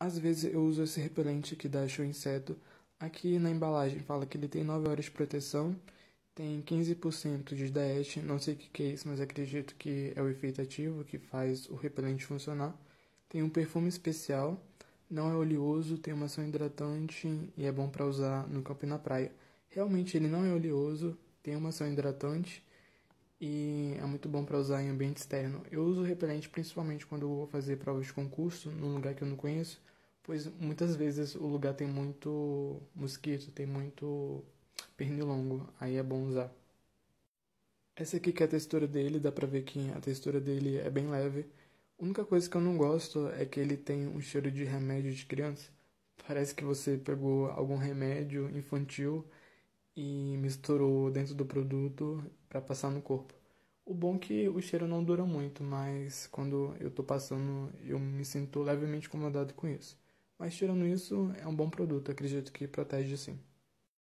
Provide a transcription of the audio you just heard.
Às vezes eu uso esse repelente que dá show inseto. Aqui na embalagem fala que ele tem 9 horas de proteção, tem 15% de DEET, não sei o que, que é isso, mas acredito que é o efeito ativo que faz o repelente funcionar. Tem um perfume especial, não é oleoso, tem uma ação hidratante e é bom para usar no campo e na praia. Realmente ele não é oleoso, tem uma ação hidratante e é muito bom para usar em ambiente externo. Eu uso repelente principalmente quando eu vou fazer provas de concurso num lugar que eu não conheço, pois muitas vezes o lugar tem muito mosquito, tem muito pernilongo, aí é bom usar. Essa aqui que é a textura dele, dá pra ver que a textura dele é bem leve. A única coisa que eu não gosto é que ele tem um cheiro de remédio de criança. Parece que você pegou algum remédio infantil e misturou dentro do produto para passar no corpo. O bom é que o cheiro não dura muito, mas quando eu estou passando, eu me sinto levemente incomodado com isso. Mas tirando isso, é um bom produto, acredito que protege sim.